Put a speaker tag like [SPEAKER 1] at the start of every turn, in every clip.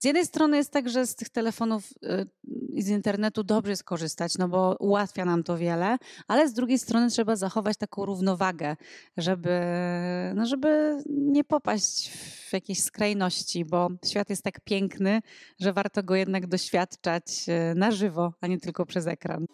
[SPEAKER 1] Z jednej strony jest tak, że z tych telefonów y, i z internetu dobrze skorzystać, no bo ułatwia nam to wiele, ale z drugiej strony trzeba zachować taką równowagę, żeby, no żeby nie popaść w jakieś skrajności, bo świat jest tak piękny, że warto go jednak doświadczać y, na żywo, a nie tylko przez ekran.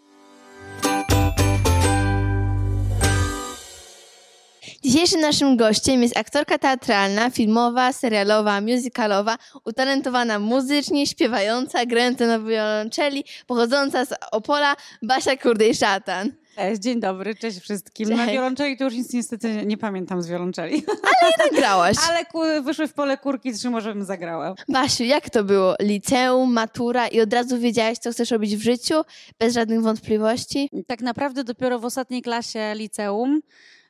[SPEAKER 1] Dzisiejszym
[SPEAKER 2] naszym gościem jest aktorka teatralna, filmowa, serialowa, musicalowa, utalentowana muzycznie, śpiewająca, grająca na wiolonczeli, pochodząca z Opola, Basia Kurdej-Szatan.
[SPEAKER 1] Cześć, dzień dobry, cześć wszystkim. Cześć. Na wiolonczeli to już nic niestety nie pamiętam z wiolonczeli. Ale jednak grałaś. Ale ku, wyszły w pole kurki, czy może bym zagrała.
[SPEAKER 2] Basiu, jak to było? Liceum, matura i od razu wiedziałaś, co chcesz robić w życiu, bez żadnych wątpliwości?
[SPEAKER 1] Tak naprawdę dopiero w ostatniej klasie liceum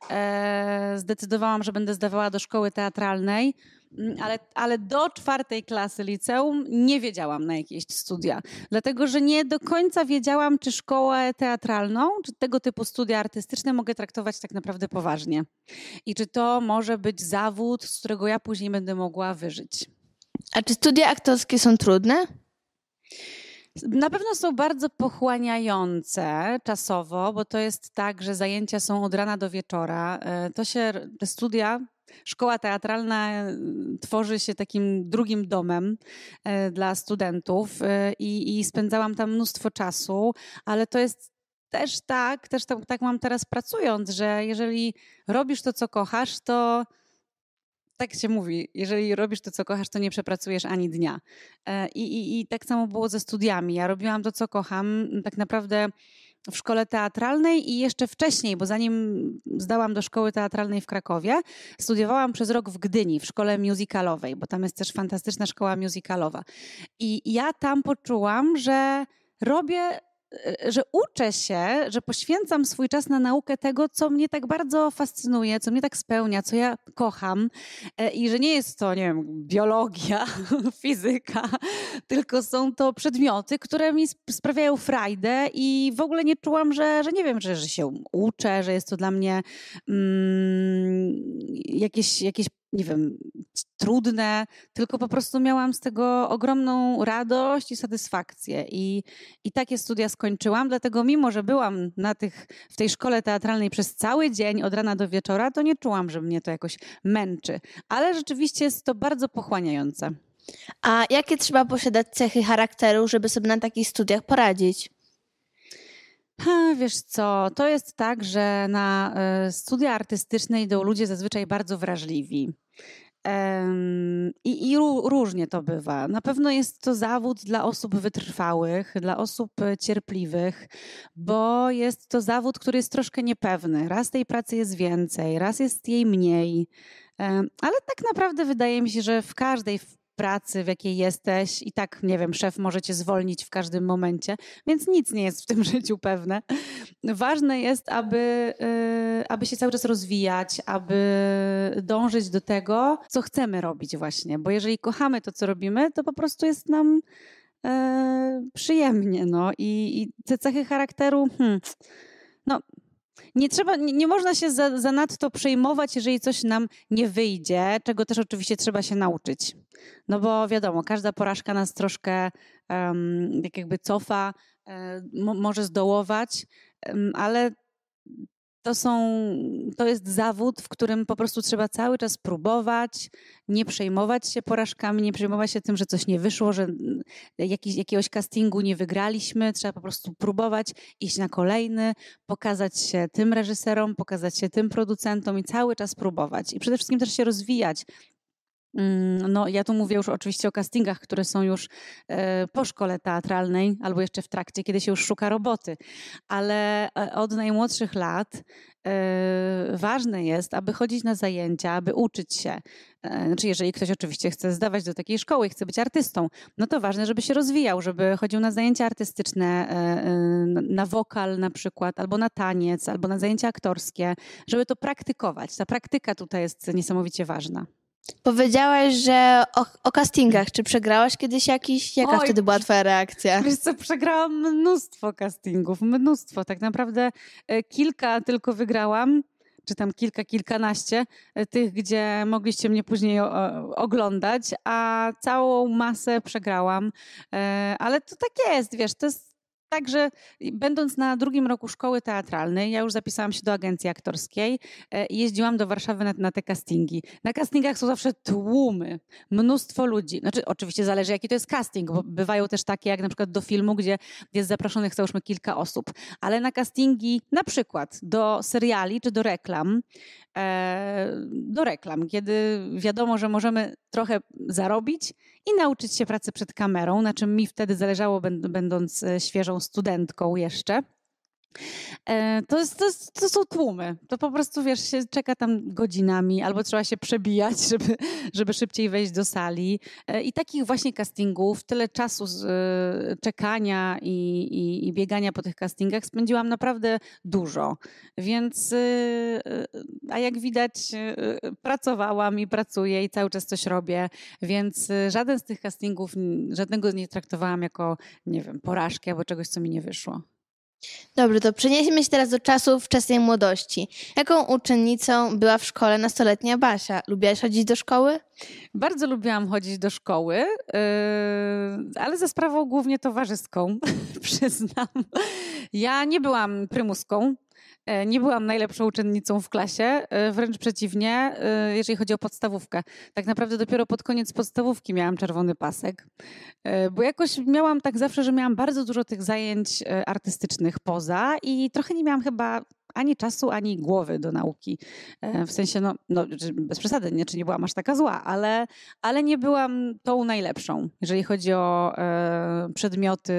[SPEAKER 1] E, zdecydowałam, że będę zdawała do szkoły teatralnej, mm, ale, ale do czwartej klasy liceum nie wiedziałam na jakieś studia, dlatego że nie do końca wiedziałam, czy szkołę teatralną, czy tego typu studia artystyczne mogę traktować tak naprawdę poważnie i czy to może być zawód, z którego ja później będę mogła wyżyć. A czy studia aktorskie są trudne? Na pewno są bardzo pochłaniające czasowo, bo to jest tak, że zajęcia są od rana do wieczora. E, to się studia Szkoła teatralna e, tworzy się takim drugim domem e, dla studentów i, i spędzałam tam mnóstwo czasu, ale to jest też tak, też tak, tak mam teraz pracując, że jeżeli robisz to, co kochasz, to tak się mówi, jeżeli robisz to, co kochasz, to nie przepracujesz ani dnia. E, I, i, I tak samo było ze studiami. Ja robiłam to, co kocham, mm, tak naprawdę w szkole teatralnej i jeszcze wcześniej, bo zanim zdałam do szkoły teatralnej w Krakowie, studiowałam przez rok w Gdyni, w szkole musicalowej, bo tam jest też fantastyczna szkoła musicalowa. I ja tam poczułam, że robię E, że uczę się, że poświęcam swój czas na naukę tego, co mnie tak bardzo fascynuje, co mnie tak spełnia, co ja kocham e, i że nie jest to, nie wiem, biologia, fizyka, tylko są to przedmioty, które mi sprawiają frajdę i w ogóle nie czułam, że, że nie wiem, że, że się uczę, że jest to dla mnie mm, jakieś, jakieś nie wiem, trudne, tylko po prostu miałam z tego ogromną radość i satysfakcję. I, i takie studia skończyłam, dlatego mimo, że byłam na tych, w tej szkole teatralnej przez cały dzień, od rana do wieczora, to nie czułam, że mnie to jakoś męczy. Ale rzeczywiście jest to bardzo pochłaniające. A jakie trzeba posiadać cechy charakteru, żeby sobie na takich studiach poradzić? Ha, wiesz co, to jest tak, że na e, studia artystyczne idą ludzie zazwyczaj bardzo wrażliwi. I, I, różnie to bywa. Na pewno jest to zawód dla osób wytrwałych, dla osób e, cierpliwych, bo jest to zawód, który jest troszkę niepewny. Raz tej pracy jest więcej, raz jest jej mniej, ale tak naprawdę wydaje mi się, że w każdej pracy, w jakiej jesteś i tak, nie wiem, szef może cię zwolnić w każdym momencie, więc nic nie jest w tym życiu pewne. Ważne jest, aby, y, aby się cały czas rozwijać, aby dążyć do tego, co chcemy robić właśnie, bo jeżeli kochamy to, co robimy, to po prostu jest nam e, przyjemnie, no I, i te cechy charakteru... Hmm, no, nie trzeba, nie, nie można się za, za nadto przejmować, jeżeli coś nam nie wyjdzie, czego też oczywiście trzeba się nauczyć. No bo wiadomo, każda porażka nas troszkę um, jakby cofa, um, może zdołować, um, ale to, są, to jest zawód, w którym po prostu trzeba cały czas próbować, nie przejmować się porażkami, nie przejmować się tym, że coś nie wyszło, że mm, jakiś, jakiegoś castingu nie wygraliśmy. Trzeba po prostu próbować, iść na kolejny, pokazać się tym reżyserom, pokazać się tym producentom i cały czas próbować. I przede wszystkim też się rozwijać, Mm, no, ja tu mówię już oczywiście o castingach, które są już e, po szkole teatralnej albo jeszcze w trakcie, kiedy się już szuka roboty, ale e, od najmłodszych lat e, ważne jest, aby chodzić na zajęcia, aby uczyć się. Znaczy, jeżeli ktoś oczywiście chce zdawać do takiej szkoły i chce być artystą, no to ważne, żeby się rozwijał, żeby chodził na zajęcia artystyczne, na wokal na przykład, albo na taniec, albo na zajęcia aktorskie, żeby to praktykować. Ta praktyka tutaj jest niesamowicie ważna.
[SPEAKER 2] Powiedziałaś, że o, o, castingach. Czy przegrałaś kiedyś jakiś? Jaka Oj, wtedy była twoja reakcja? Wiesz co,
[SPEAKER 1] przegrałam mnóstwo castingów, mnóstwo. Tak naprawdę e, kilka tylko wygrałam, czy tam kilka, kilkanaście, e, tych, gdzie mogliście mnie później oglądać, a całą masę przegrałam. E, ale to tak jest, wiesz, to jest tak, że będąc na drugim roku szkoły teatralnej, ja już zapisałam się do agencji aktorskiej e, i jeździłam do Warszawy na, na, te castingi. Na castingach są zawsze tłumy, mnóstwo ludzi. Znaczy, oczywiście zależy, jaki to jest casting, bo bywają też takie, jak na przykład do filmu, gdzie jest zaproszonych załóżmy kilka osób, ale na castingi na przykład do seriali czy do reklam, e, do reklam, kiedy wiadomo, że możemy trochę zarobić i nauczyć się pracy przed kamerą, na czym mi wtedy zależało, będąc e, świeżą studentką jeszcze. E, to, jest, to, jest, to, są tłumy. To po prostu, wiesz, się czeka tam godzinami, albo trzeba się przebijać, żeby, żeby szybciej wejść do sali. E, I takich właśnie castingów, tyle czasu e, czekania i, i, i biegania po tych castingach spędziłam naprawdę dużo. Więc, a jak widać, pracowałam i pracuję i cały czas coś robię, więc żaden z tych castingów, żadnego nie traktowałam jako, nie wiem, porażki albo czegoś, co mi nie wyszło.
[SPEAKER 2] Dobrze, to przenieśmy się teraz do czasów wczesnej młodości. Jaką uczennicą była w szkole nastoletnia Basia? Lubiłaś chodzić do szkoły?
[SPEAKER 1] Bardzo lubiłam chodzić do szkoły, yy, ale za sprawą głównie towarzyską, przyznam. Ja nie byłam prymuską, E, nie byłam najlepszą uczennicą w klasie, e, wręcz przeciwnie, e, jeżeli chodzi o podstawówkę. Tak naprawdę dopiero pod koniec podstawówki miałam czerwony pasek, bo jakoś miałam tak zawsze, że miałam bardzo dużo tych zajęć artystycznych poza i trochę nie miałam chyba ani czasu, ani głowy do nauki. W sensie, no, no bez przesady, nie, czy nie byłam aż taka zła, ale, ale nie byłam tą najlepszą, jeżeli chodzi o przedmioty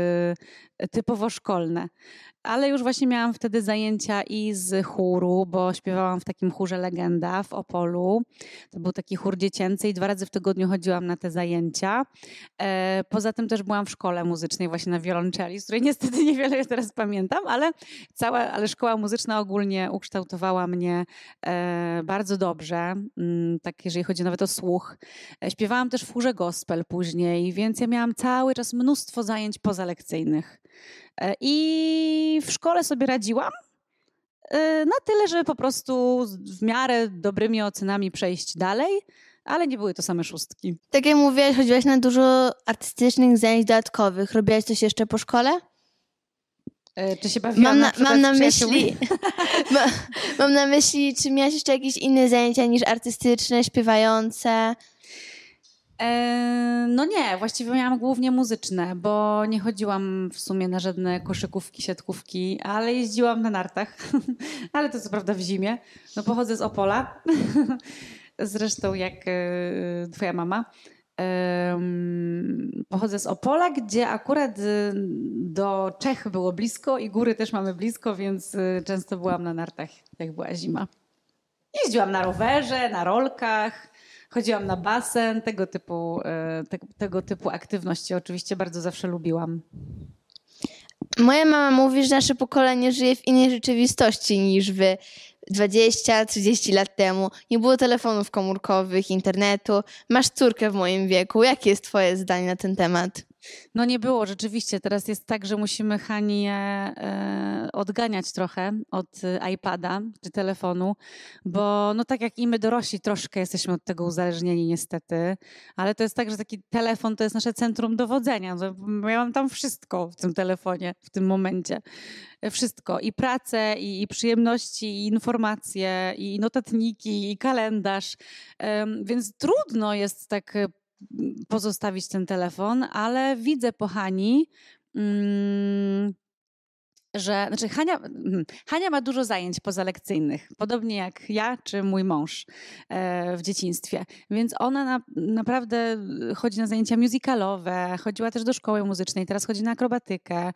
[SPEAKER 1] typowo szkolne ale już właśnie miałam wtedy zajęcia i z chóru, bo śpiewałam w takim chórze Legenda w Opolu. To był taki chór dziecięcy i dwa razy w tygodniu chodziłam na te zajęcia. E, poza tym też byłam w szkole muzycznej właśnie na wiolonczeli, z której niestety niewiele już teraz pamiętam, ale cała, ale szkoła muzyczna ogólnie ukształtowała mnie e, bardzo dobrze, mm, tak jeżeli chodzi nawet o słuch. E, śpiewałam też w chórze gospel później, więc ja miałam cały czas mnóstwo zajęć pozalekcyjnych. E, I w szkole sobie radziłam e, na tyle, żeby po prostu w miarę dobrymi ocenami przejść dalej, ale nie były to same szóstki. Tak jak mówiłaś, chodziłaś na
[SPEAKER 2] dużo artystycznych zajęć dodatkowych. Robiłaś coś jeszcze po szkole?
[SPEAKER 1] E, czy się bawiłam mam na, na mam na myśli,
[SPEAKER 2] mam na myśli, czy miałaś jeszcze jakieś inne zajęcia niż
[SPEAKER 1] artystyczne, śpiewające? No nie, właściwie miałam głównie muzyczne, bo nie chodziłam w sumie na żadne koszykówki, siatkówki, ale jeździłam na nartach, ale to co prawda w zimie. No pochodzę z Opola, zresztą jak e, twoja mama. Pochodzę z Opola, gdzie akurat y, do Czech było blisko i góry też mamy blisko, więc y, często byłam na nartach, jak była zima. Jeździłam na rowerze, na rolkach chodziłam na basen, tego typu, e, tego typu aktywności oczywiście bardzo zawsze lubiłam.
[SPEAKER 2] Moja mama mówi, że nasze pokolenie żyje w innej rzeczywistości niż wy. 20-30 lat temu nie było telefonów komórkowych, internetu. Masz córkę w moim wieku. Jakie jest Twoje zdanie na ten
[SPEAKER 1] temat? No nie było rzeczywiście. Teraz jest tak, że musimy Hanię e, odganiać trochę od e, iPada czy telefonu, bo no tak jak i my dorośli troszkę jesteśmy od tego uzależnieni niestety, ale to jest tak, że taki telefon to jest nasze centrum dowodzenia. No, Miałam tam wszystko w tym telefonie w tym momencie. Wszystko. I pracę, i, i przyjemności, i informacje, i notatniki, i kalendarz. Więc trudno jest tak pozostawić ten telefon, ale widzę kochani, mm, że znaczy Hania, hmm, Hania ma dużo zajęć pozalekcyjnych, podobnie jak ja czy mój mąż e, w dzieciństwie. Więc ona na, naprawdę chodzi na zajęcia musicalowe, chodziła też do szkoły muzycznej, teraz chodzi na akrobatykę.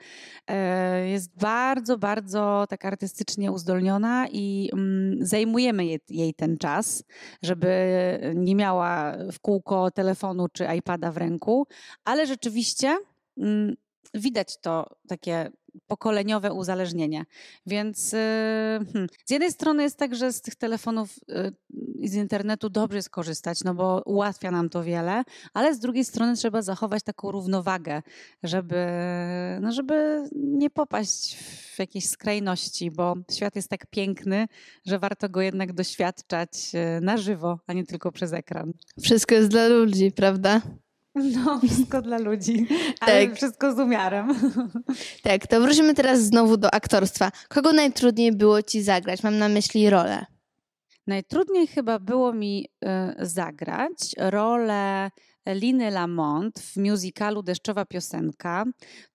[SPEAKER 1] E, jest bardzo, bardzo tak artystycznie uzdolniona i mm, zajmujemy jej, jej ten czas, żeby nie miała w kółko telefonu czy iPada w ręku, ale rzeczywiście mm, widać to takie pokoleniowe uzależnienie. Więc y, hmm, z jednej strony jest tak, że z tych telefonów y, i z internetu dobrze jest korzystać, no bo ułatwia nam to wiele, ale z drugiej strony trzeba zachować taką równowagę, żeby, no żeby nie popaść w jakieś skrajności, bo świat jest tak piękny, że warto go jednak doświadczać y, na żywo, a nie tylko przez ekran.
[SPEAKER 2] Wszystko jest dla ludzi, prawda?
[SPEAKER 1] No, wszystko dla ludzi, ale tak. wszystko z umiarem.
[SPEAKER 2] Tak, to wrócimy teraz znowu do aktorstwa. Kogo
[SPEAKER 1] najtrudniej było ci zagrać? Mam na myśli rolę. Najtrudniej chyba było mi y, zagrać rolę Liny Lamont w musicalu Deszczowa Piosenka.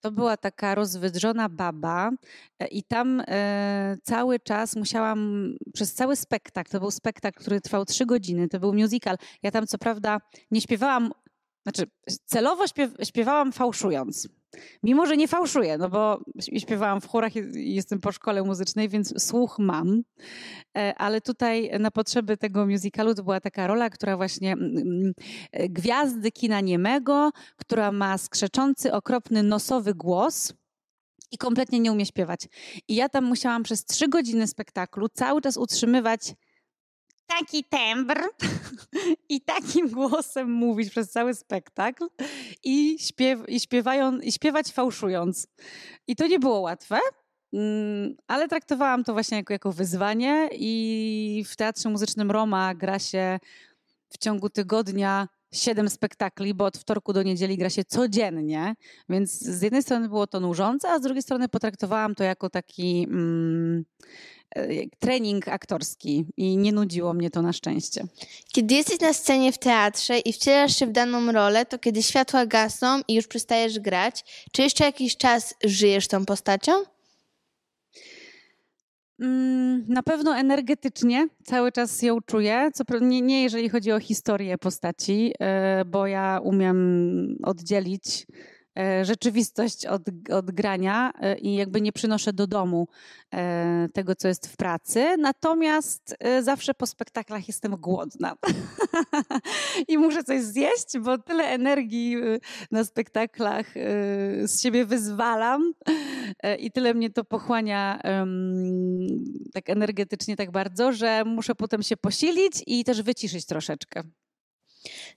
[SPEAKER 1] To była taka rozwydrzona baba e, i tam e, cały czas musiałam, przez cały spektakl, to był spektakl, który trwał trzy godziny, to był musical. Ja tam co prawda nie śpiewałam znaczy, celowo śpiew, śpiewałam fałszując. Mimo, że nie fałszuję, no bo śpiewałam w chórach i jestem po szkole muzycznej, więc słuch mam. E, ale tutaj na potrzeby tego musicalu to była taka rola, która właśnie mm, mm, e, gwiazdy kina niemego, która ma skrzeczący, okropny nosowy głos i kompletnie nie umie śpiewać. I ja tam musiałam przez trzy godziny spektaklu cały czas utrzymywać taki tembr i takim głosem mówić przez cały spektakl i, śpiew, i, śpiewają, i śpiewać fałszując. I to nie było łatwe, mm, ale traktowałam to właśnie jako, jako wyzwanie i w Teatrze Muzycznym Roma gra się w ciągu tygodnia siedem spektakli, bo od wtorku do niedzieli gra się codziennie, więc z jednej strony było to nużące, a z drugiej strony potraktowałam to jako taki, mm, E, trening aktorski i nie nudziło mnie to na szczęście.
[SPEAKER 2] Kiedy jesteś na scenie w teatrze i wcielasz się w daną rolę, to kiedy światła gasną i już przestajesz grać, czy jeszcze jakiś czas żyjesz tą postacią?
[SPEAKER 1] Mm, na pewno energetycznie cały czas ją czuję. Co, nie, nie jeżeli chodzi o historię postaci, e, bo ja umiem oddzielić E, rzeczywistość od, od grania e, i jakby nie przynoszę do domu e, tego, co jest w pracy. Natomiast zawsze po spektaklach jestem głodna i muszę coś zjeść, bo tyle energii na spektaklach z siebie wyzwalam i tyle mnie to pochłania tak energetycznie tak bardzo, że muszę potem się posilić i też wyciszyć troszeczkę.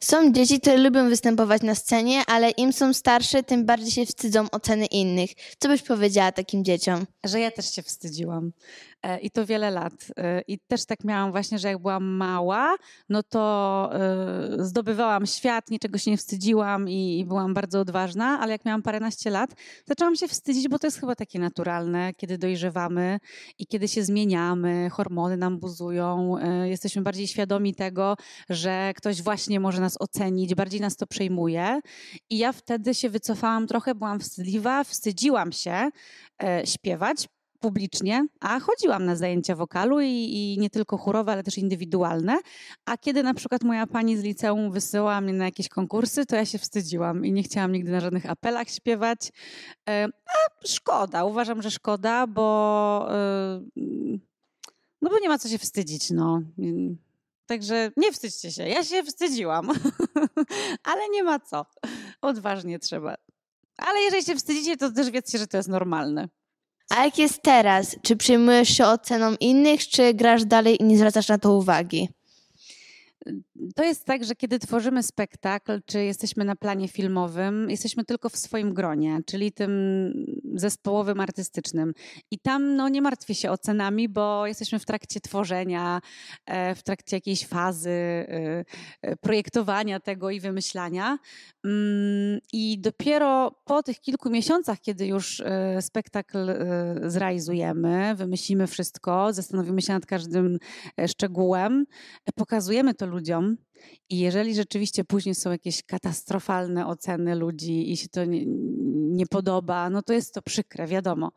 [SPEAKER 2] Są dzieci, które lubią występować na scenie, ale im są
[SPEAKER 1] starsze, tym bardziej się wstydzą oceny innych. Co byś powiedziała takim dzieciom? Że ja też się wstydziłam. E, i to wiele lat. E, I też tak miałam właśnie, że jak byłam mała, no to e, zdobywałam świat, niczego się nie wstydziłam i byłam bardzo odważna, ale jak miałam paręnaście lat, zaczęłam się wstydzić, bo to jest chyba takie naturalne, kiedy dojrzewamy i kiedy się zmieniamy, hormony nam buzują, jesteśmy bardziej świadomi tego, że ktoś właśnie może nas ocenić, bardziej nas to przejmuje. I ja wtedy się wycofałam trochę, byłam wstydliwa, wstydziłam się śpiewać, publicznie, a chodziłam na zajęcia wokalu i, i, nie tylko chórowe, ale też indywidualne. A kiedy na przykład moja pani z liceum wysyłała mnie na jakieś konkursy, to ja się wstydziłam i nie chciałam nigdy na żadnych apelach śpiewać. E, a szkoda, uważam, że szkoda, bo, e, no bo nie ma co się wstydzić. No. Także nie wstydźcie się. Ja się wstydziłam, ale nie ma co. Odważnie trzeba. Ale jeżeli się wstydzicie, to też wiedzcie, że to jest normalne. A jak jest teraz?
[SPEAKER 2] Czy przyjmujesz się oceną innych, czy grasz dalej i nie zwracasz na to uwagi?
[SPEAKER 1] to jest tak, że kiedy tworzymy spektakl, czy jesteśmy na planie filmowym, jesteśmy tylko w swoim gronie, czyli tym zespołowym, artystycznym. I tam no, nie martwię się ocenami, bo jesteśmy w trakcie tworzenia, e, w trakcie jakiejś fazy e, e, projektowania tego i wymyślania. Mm, I dopiero po tych kilku miesiącach, kiedy już spektakl zrealizujemy, wymyślimy wszystko, zastanowimy się nad każdym szczegółem, pokazujemy to ludziom i jeżeli rzeczywiście później są jakieś katastrofalne oceny ludzi i się to nie, nie podoba, no to jest to przykre, wiadomo.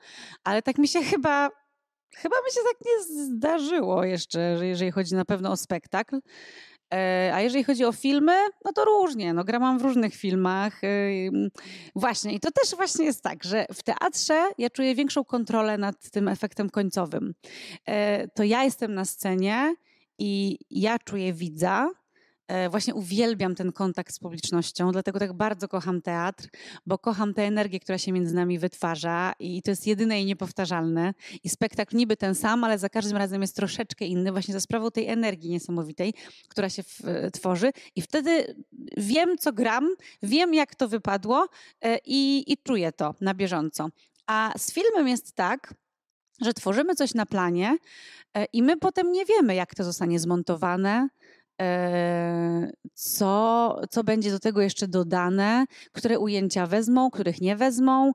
[SPEAKER 1] Ale tak mi się chyba Chyba mi się tak nie zdarzyło jeszcze, jeżeli chodzi na pewno o spektakl. E, a jeżeli chodzi o filmy, no to różnie. No, grałam w różnych filmach. Y, mm, właśnie, i to też właśnie jest tak, że w teatrze ja czuję większą kontrolę nad tym efektem końcowym. E, to ja jestem na scenie i ja czuję widza, E, właśnie uwielbiam ten kontakt z publicznością, dlatego tak bardzo kocham teatr, bo kocham tę energię, która się między nami wytwarza i to jest jedyne i niepowtarzalne. I spektakl niby ten sam, ale za każdym razem jest troszeczkę inny, właśnie za sprawą tej energii niesamowitej, która się w, e, tworzy. I wtedy wiem, co gram, wiem, jak to wypadło e, i, i czuję to na bieżąco. A z filmem jest tak, że tworzymy coś na planie i my potem nie wiemy, jak to zostanie zmontowane, co, co będzie do tego jeszcze dodane, które ujęcia wezmą, których nie wezmą,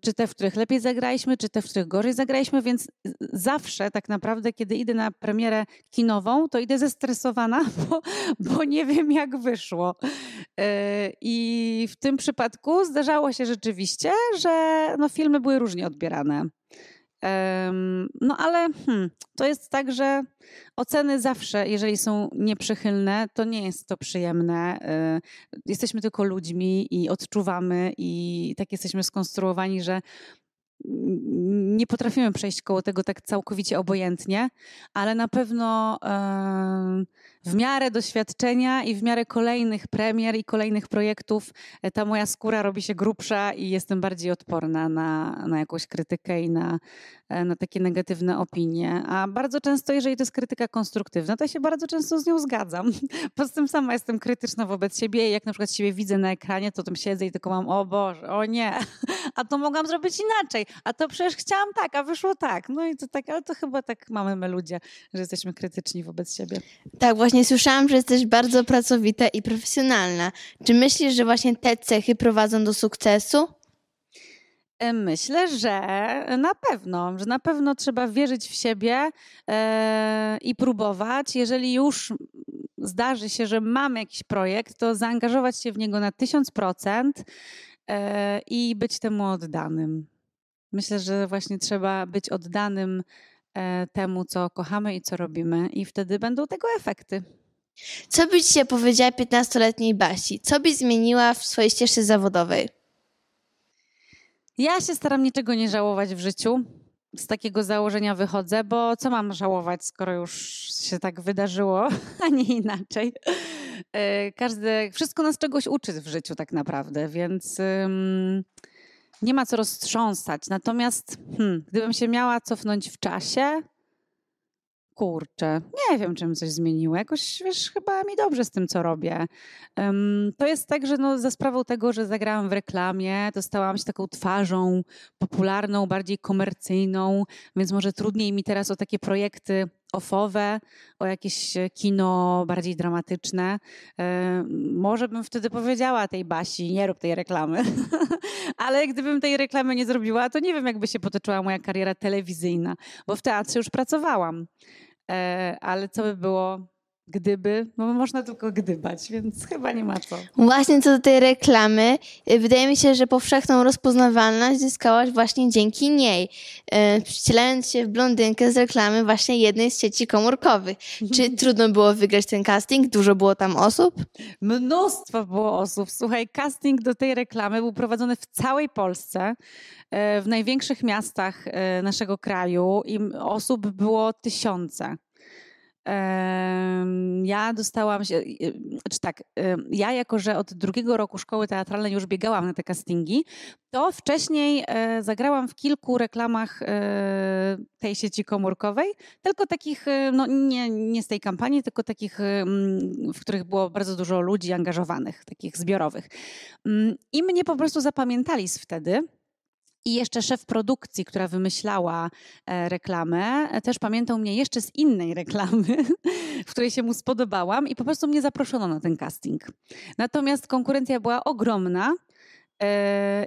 [SPEAKER 1] czy te, w których lepiej zagraliśmy, czy te, w których gorzej zagraliśmy, więc zawsze tak naprawdę, kiedy idę na premierę kinową, to idę zestresowana, bo, bo nie wiem jak wyszło. E, I w tym przypadku zdarzało się rzeczywiście, że no, filmy były różnie odbierane. No ale hmm, to jest tak, że oceny zawsze, jeżeli są nieprzychylne, to nie jest to przyjemne. Y, jesteśmy tylko ludźmi i odczuwamy, i tak jesteśmy skonstruowani, że nie potrafimy przejść koło tego tak całkowicie obojętnie, ale na pewno w miarę doświadczenia i w miarę kolejnych premier i kolejnych projektów e, ta moja skóra robi się grubsza i jestem bardziej odporna na, na jakąś krytykę i na, e, na takie negatywne opinie. A bardzo często, jeżeli to jest krytyka konstruktywna, to ja się bardzo często z nią zgadzam. Poza tym sama jestem krytyczna wobec siebie i jak na przykład siebie widzę na ekranie, to tam siedzę i tylko mam, o Boże, o nie, a to mogłam zrobić inaczej, a to przecież chciałam tak, a wyszło tak. No i to tak, ale to chyba tak mamy my ludzie, że jesteśmy krytyczni wobec siebie.
[SPEAKER 2] Tak, właśnie Właśnie słyszałam, że jesteś bardzo pracowita i profesjonalna. Czy myślisz, że właśnie te cechy prowadzą do sukcesu?
[SPEAKER 1] E, myślę, że na pewno, że na pewno trzeba wierzyć w siebie e, i próbować. Jeżeli już zdarzy się, że mamy jakiś projekt, to zaangażować się w niego na 1000% e, i być temu oddanym. Myślę, że właśnie trzeba być oddanym E, temu, co kochamy i co robimy, i wtedy będą tego efekty. Co byś się powiedziała 15-letniej Basi? Co byś zmieniła w swojej ścieżce
[SPEAKER 2] zawodowej?
[SPEAKER 1] Ja się staram niczego nie żałować w życiu. Z takiego założenia wychodzę, bo co mam żałować, skoro już się tak wydarzyło, a nie inaczej. E, wszystko nas czegoś uczy w życiu tak naprawdę, więc nie ma co roztrząsać. Natomiast hmm, gdybym się miała cofnąć w czasie, kurczę, nie wiem, czym coś zmieniło. Jakoś, wiesz, chyba mi dobrze z tym, co robię. Um, to jest tak, że no, za sprawą tego, że zagrałam w reklamie, to stałam się taką twarzą popularną, bardziej komercyjną, więc może trudniej mi teraz o takie projekty ofowe, o jakieś e, kino bardziej dramatyczne. E, może bym wtedy powiedziała tej Basi, nie rób tej reklamy. Ale gdybym tej reklamy nie zrobiła, to nie wiem, jakby się potoczyła moja kariera telewizyjna, bo w teatrze już pracowałam. E, ale co by było, gdyby, bo no, można tylko gdybać, więc chyba nie ma co.
[SPEAKER 2] Właśnie co do tej reklamy, y, wydaje mi się, że powszechną rozpoznawalność zyskałaś właśnie dzięki niej, przycielając się w blondynkę z reklamy właśnie jednej z sieci komórkowych. Czy trudno było wygrać ten casting? Dużo było tam osób?
[SPEAKER 1] Mnóstwo było osób. Słuchaj, casting do tej reklamy był prowadzony w całej Polsce, y, w największych miastach y, naszego kraju i osób było tysiące. Ja dostałam się, znaczy tak, ja jako, że od drugiego roku szkoły teatralnej już biegałam na te castingi, to wcześniej e, zagrałam w kilku reklamach e, tej sieci komórkowej, tylko takich, e, no nie, nie z tej kampanii, tylko takich, w których było bardzo dużo ludzi angażowanych, takich zbiorowych. Mm, I mnie po prostu zapamiętali wtedy i jeszcze szef produkcji, która wymyślała e, reklamę, e, też pamiętał mnie jeszcze z innej reklamy, w której się mu spodobałam i po prostu mnie zaproszono na ten casting. Natomiast konkurencja była ogromna. E,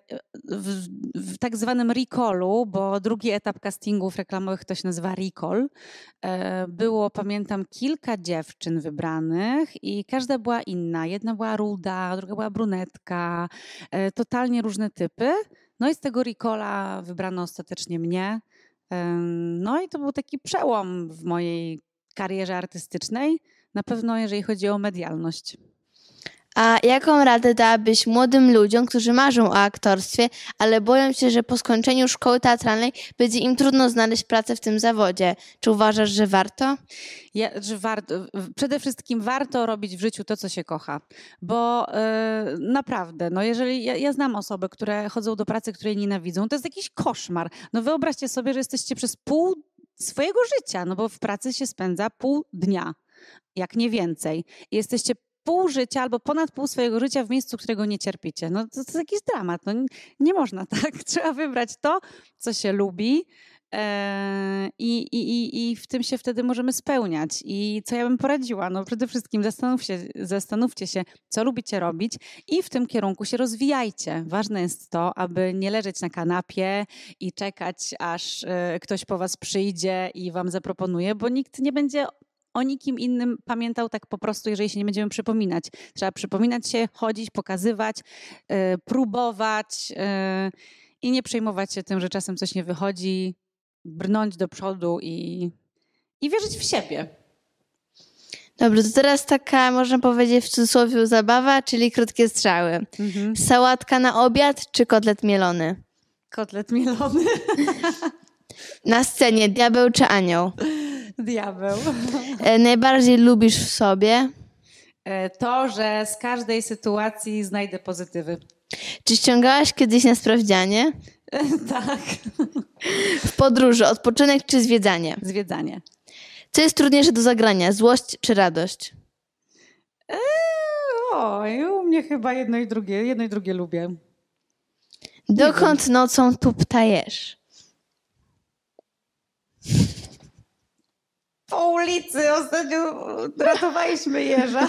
[SPEAKER 1] w, w, tak zwanym recallu, bo drugi etap castingów reklamowych to się nazywa recall, było, pamiętam, kilka dziewczyn wybranych i każda była inna. Jedna była ruda, druga była brunetka, totalnie różne typy. No i z tego Ricola wybrano ostatecznie mnie. No i to był taki przełom w mojej karierze artystycznej, na pewno jeżeli chodzi o medialność.
[SPEAKER 2] A jaką radę dałabyś młodym ludziom, którzy marzą o aktorstwie, ale boją się, że po skończeniu szkoły teatralnej będzie im trudno znaleźć pracę w tym zawodzie? Czy uważasz, że warto?
[SPEAKER 1] Ja, że warto przede wszystkim warto robić w życiu to, co się kocha, bo yy, naprawdę, no jeżeli ja, ja znam osoby, które chodzą do pracy, której nienawidzą, to jest jakiś koszmar. No wyobraźcie sobie, że jesteście przez pół swojego życia, no bo w pracy się spędza pół dnia jak nie więcej. Jesteście pół życia albo ponad pół swojego życia w miejscu, którego nie cierpicie. No to, to jakiś dramat. No, nie można tak. Trzeba wybrać to, co się lubi. E, I, i, I w tym się wtedy możemy spełniać. I co ja bym poradziła? No przede wszystkim zastanów się, zastanówcie się, co lubicie robić i w tym kierunku się rozwijajcie. Ważne jest to, aby nie leżeć na kanapie i czekać, aż e, ktoś po was przyjdzie i wam zaproponuje, bo nikt nie będzie o nikim innym pamiętał tak po prostu, jeżeli się nie będziemy przypominać. Trzeba przypominać się, chodzić, pokazywać, yy, próbować yy, i nie przejmować się tym, że czasem coś nie wychodzi, brnąć do przodu i, i wierzyć w siebie.
[SPEAKER 2] Dobrze, to teraz taka, można powiedzieć w cudzysłowie, zabawa, czyli krótkie strzały. Mhm. Sałatka na obiad czy kotlet mielony?
[SPEAKER 1] Kotlet mielony.
[SPEAKER 2] na scenie diabeł czy anioł?
[SPEAKER 1] Diabeł. E,
[SPEAKER 2] najbardziej lubisz w sobie?
[SPEAKER 1] E, to, że z każdej sytuacji znajdę pozytywy.
[SPEAKER 2] Czy ściągałaś kiedyś na sprawdzianie?
[SPEAKER 1] E, tak.
[SPEAKER 2] W podróży, odpoczynek czy zwiedzanie?
[SPEAKER 1] Zwiedzanie.
[SPEAKER 2] Co jest trudniejsze do zagrania, złość czy radość?
[SPEAKER 1] oj, u mnie chyba jedno i drugie, jedno i drugie lubię. Dokąd
[SPEAKER 2] nocą tu ptajesz?
[SPEAKER 1] po ulicy. Ostatnio ratowaliśmy jeża,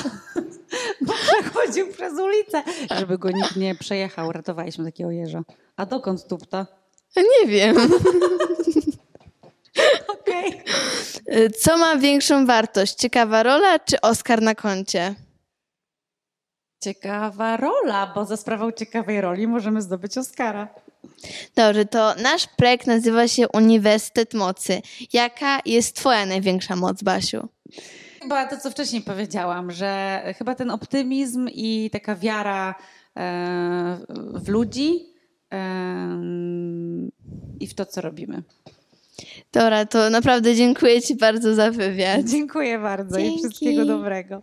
[SPEAKER 1] bo przechodził przez ulicę. Żeby go nikt nie przejechał, ratowaliśmy takiego jeża. A dokąd tupta? Nie wiem.
[SPEAKER 2] Okej. Okay. Co ma większą wartość? Ciekawa rola czy Oscar na koncie?
[SPEAKER 1] Ciekawa rola, bo za sprawą ciekawej roli możemy zdobyć Oscara.
[SPEAKER 2] Dobrze, to nasz projekt nazywa się Uniwersytet Mocy. Jaka jest Twoja największa moc, Basiu?
[SPEAKER 1] Chyba to, co wcześniej powiedziałam, że chyba ten optymizm i taka wiara e, w ludzi e, i w to, co robimy.
[SPEAKER 2] Dobra, to naprawdę dziękuję Ci bardzo za wywiad. Dziękuję bardzo Dzięki. i wszystkiego
[SPEAKER 1] dobrego.